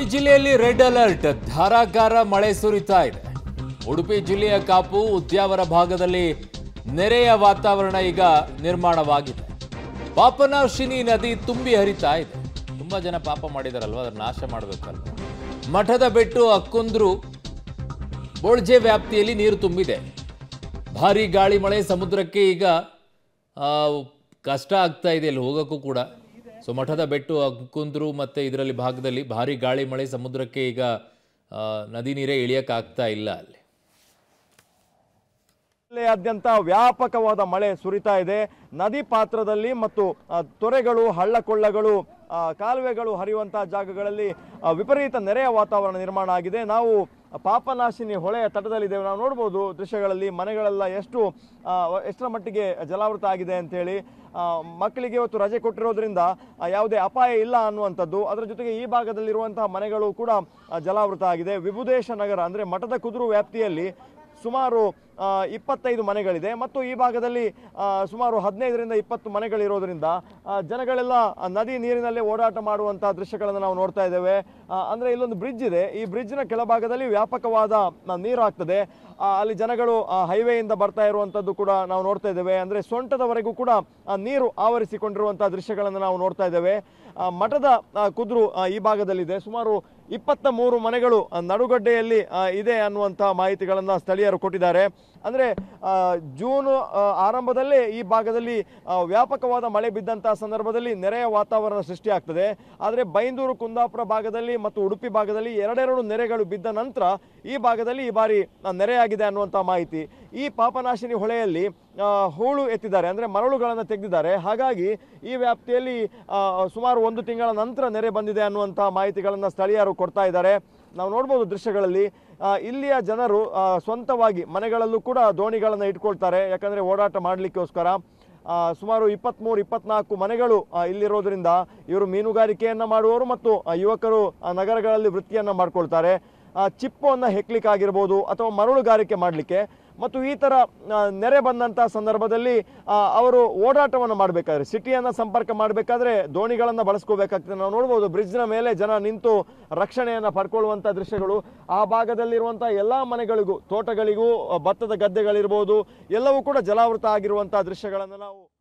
ಉಡುಪಿ ಜಿಲ್ಲೆಯಲ್ಲಿ red alert ಧಾರಾಕಾರ ಮಳೆ ಸುರಿತಾ ಇದೆ ಉಡುಪಿ ಜಿಲ್ಲೆಯ ಕಾಪು ಉದ್ಯಾವರ ಭಾಗದಲ್ಲಿ ನೆರೆಯ ವಾತಾವರಣ ಈಗ ನಿರ್ಮಾಣವಾಗಿದೆ ಪಾಪನಾಶಿನಿ ನದಿ ತುಂಬಿ ಹರಿತಾ ಇದೆ ತುಂಬಾ ಜನ ಪಾಪ ಮಾಡಿದಾರಲ್ವ ಅದನ್ನು ನಾಶ ಮಾಡಬೇಕಲ್ವ ಮಠದ ಬೆಟ್ಟು ಅಕ್ಕೊಂದ್ರು ಬೋಳ್ಜೆ ವ್ಯಾಪ್ತಿಯಲ್ಲಿ ನೀರು ತುಂಬಿದೆ ಭಾರಿ ಗಾಳಿ ಮಳೆ ಸಮುದ್ರಕ್ಕೆ ಈಗ ಕಷ್ಟ ಆಗ್ತಾ ಇದೆ ಅಲ್ಲಿ ಹೋಗೋಕ್ಕೂ ಕೂಡ ಸೊ ಮಠದ ಬೆಟ್ಟು ಕುಂದ್ರು ಮತ್ತೆ ಇದರಲ್ಲಿ ಭಾಗದಲ್ಲಿ ಭಾರಿ ಗಾಳಿ ಮಳೆ ಸಮುದ್ರಕ್ಕೆ ಈಗ ನದಿ ನೀರೇ ಇಳಿಯೋಕ್ಕಾಗ್ತಾ ಇಲ್ಲ ಅಲ್ಲಿ ಜಿಲ್ಲೆಯಾದ್ಯಂತ ವ್ಯಾಪಕವಾದ ಮಳೆ ಸುರಿತಾ ಇದೆ ನದಿ ಪಾತ್ರದಲ್ಲಿ ಮತ್ತು ತೊರೆಗಳು ಹಳ್ಳಕೊಳ್ಳಗಳು ಕಾಲುವೆಗಳು ಹರಿಯುವಂತಹ ಜಾಗಗಳಲ್ಲಿ ವಿಪರೀತ ನೆರೆಯ ವಾತಾವರಣ ನಿರ್ಮಾಣ ಆಗಿದೆ ನಾವು ಪಾಪನಾಶಿನಿ ಹೊಳೆಯ ತಟದಲ್ಲಿದ್ದೇವೆ ನಾವು ನೋಡ್ಬೋದು ದೃಶ್ಯಗಳಲ್ಲಿ ಮನೆಗಳೆಲ್ಲ ಎಷ್ಟು ಎಷ್ಟರ ಮಟ್ಟಿಗೆ ಜಲಾವೃತ ಆಗಿದೆ ಅಂತೇಳಿ ಮಕ್ಕಳಿಗೆ ಇವತ್ತು ರಜೆ ಕೊಟ್ಟಿರೋದ್ರಿಂದ ಯಾವುದೇ ಅಪಾಯ ಇಲ್ಲ ಅನ್ನುವಂಥದ್ದು ಅದರ ಜೊತೆಗೆ ಈ ಭಾಗದಲ್ಲಿರುವಂತಹ ಮನೆಗಳು ಕೂಡ ಜಲಾವೃತ ಆಗಿದೆ ವಿಭುದೇಶ ನಗರ ಅಂದರೆ ಮಠದ ಕುದುರು ವ್ಯಾಪ್ತಿಯಲ್ಲಿ ಸುಮಾರು ಇಪ್ಪತ್ತೈದು ಮನೆಗಳಿದೆ ಮತ್ತು ಈ ಭಾಗದಲ್ಲಿ ಸುಮಾರು ಹದಿನೈದರಿಂದ ಇಪ್ಪತ್ತು ಮನೆಗಳಿರೋದರಿಂದ ಜನಗಳೆಲ್ಲ ನದಿ ನೀರಿನಲ್ಲೇ ಓಡಾಟ ಮಾಡುವಂಥ ದೃಶ್ಯಗಳನ್ನು ನಾವು ನೋಡ್ತಾ ಇದ್ದೇವೆ ಅಂದರೆ ಇಲ್ಲೊಂದು ಬ್ರಿಡ್ಜ್ ಇದೆ ಈ ಬ್ರಿಡ್ಜ್ನ ಕೆಳಭಾಗದಲ್ಲಿ ವ್ಯಾಪಕವಾದ ನೀರು ಆಗ್ತದೆ ಅಲ್ಲಿ ಜನಗಳು ಹೈವೇಯಿಂದ ಬರ್ತಾ ಇರುವಂಥದ್ದು ಕೂಡ ನಾವು ನೋಡ್ತಾ ಇದ್ದೇವೆ ಅಂದರೆ ಸೊಂಟದವರೆಗೂ ಕೂಡ ನೀರು ಆವರಿಸಿಕೊಂಡಿರುವಂಥ ದೃಶ್ಯಗಳನ್ನು ನಾವು ನೋಡ್ತಾ ಇದ್ದೇವೆ ಮಠದ ಕುದುರು ಈ ಭಾಗದಲ್ಲಿದೆ ಸುಮಾರು ಇಪ್ಪತ್ತ ಮೂರು ಮನೆಗಳು ನಡುಗಡ್ಡೆಯಲ್ಲಿ ಇದೆ ಅನ್ನುವಂಥ ಮಾಹಿತಿಗಳನ್ನು ಸ್ಥಳೀಯರು ಕೊಟ್ಟಿದ್ದಾರೆ ಅಂದರೆ ಜೂನ್ ಆರಂಭದಲ್ಲೇ ಈ ಭಾಗದಲ್ಲಿ ವ್ಯಾಪಕವಾದ ಮಳೆ ಬಿದ್ದಂಥ ಸಂದರ್ಭದಲ್ಲಿ ನೆರೆಯ ವಾತಾವರಣ ಸೃಷ್ಟಿಯಾಗ್ತದೆ ಆದರೆ ಬೈಂದೂರು ಕುಂದಾಪುರ ಭಾಗದಲ್ಲಿ ಮತ್ತು ಉಡುಪಿ ಭಾಗದಲ್ಲಿ ಎರಡೆರಡು ನೆರೆಗಳು ಬಿದ್ದ ನಂತರ ಈ ಭಾಗದಲ್ಲಿ ಈ ಬಾರಿ ನೆರೆಯಾಗಿದೆ ಅನ್ನುವಂಥ ಮಾಹಿತಿ ಈ ಪಾಪನಾಶಿನಿ ಹೊಳೆಯಲ್ಲಿ ಹೂಳು ಎತ್ತಿದ್ದಾರೆ ಅಂದರೆ ಮರಳುಗಳನ್ನು ತೆಗೆದಿದ್ದಾರೆ ಹಾಗಾಗಿ ಈ ವ್ಯಾಪ್ತಿಯಲ್ಲಿ ಸುಮಾರು ಒಂದು ತಿಂಗಳ ನಂತರ ನೆರೆ ಬಂದಿದೆ ಅನ್ನುವಂಥ ಮಾಹಿತಿಗಳನ್ನು ಸ್ಥಳೀಯರು ಕೊಡ್ತಾ ಇದ್ದಾರೆ ನಾವು ನೋಡ್ಬೋದು ದೃಶ್ಯಗಳಲ್ಲಿ ಇಲ್ಲಿಯ ಜನರು ಸ್ವಂತವಾಗಿ ಮನೆಗಳಲ್ಲೂ ಕೂಡ ದೋಣಿಗಳನ್ನು ಇಟ್ಕೊಳ್ತಾರೆ ಯಾಕಂದರೆ ಓಡಾಟ ಮಾಡಲಿಕ್ಕೋಸ್ಕರ ಸುಮಾರು ಇಪ್ಪತ್ತ್ಮೂರು ಇಪ್ಪತ್ನಾಲ್ಕು ಮನೆಗಳು ಇಲ್ಲಿರೋದ್ರಿಂದ ಇವರು ಮೀನುಗಾರಿಕೆಯನ್ನು ಮಾಡುವವರು ಮತ್ತು ಯುವಕರು ನಗರಗಳಲ್ಲಿ ವೃತ್ತಿಯನ್ನು ಮಾಡ್ಕೊಳ್ತಾರೆ ಚಿಪ್ಪನ್ನು ಹೆಕ್ಲಿಕ್ಕಾಗಿರ್ಬೋದು ಅಥವಾ ಮರಳುಗಾರಿಕೆ ಮಾಡಲಿಕ್ಕೆ ಮತ್ತು ಈ ಥರ ನೆರೆ ಬಂದಂಥ ಸಂದರ್ಭದಲ್ಲಿ ಅವರು ಓಡಾಟವನ್ನು ಮಾಡಬೇಕಾದ್ರೆ ಸಿಟಿಯನ್ನು ಸಂಪರ್ಕ ಮಾಡಬೇಕಾದ್ರೆ ದೋಣಿಗಳನ್ನು ಬಳಸ್ಕೋಬೇಕಾಗ್ತದೆ ನಾವು ನೋಡ್ಬೋದು ಬ್ರಿಡ್ಜ್ನ ಮೇಲೆ ಜನ ನಿಂತು ರಕ್ಷಣೆಯನ್ನು ಪಡ್ಕೊಳ್ಳುವಂಥ ದೃಶ್ಯಗಳು ಆ ಭಾಗದಲ್ಲಿರುವಂಥ ಎಲ್ಲ ಮನೆಗಳಿಗೂ ತೋಟಗಳಿಗೂ ಭತ್ತದ ಗದ್ದೆಗಳಿರ್ಬೋದು ಎಲ್ಲವೂ ಕೂಡ ಜಲಾವೃತ ಆಗಿರುವಂಥ ದೃಶ್ಯಗಳನ್ನು ನಾವು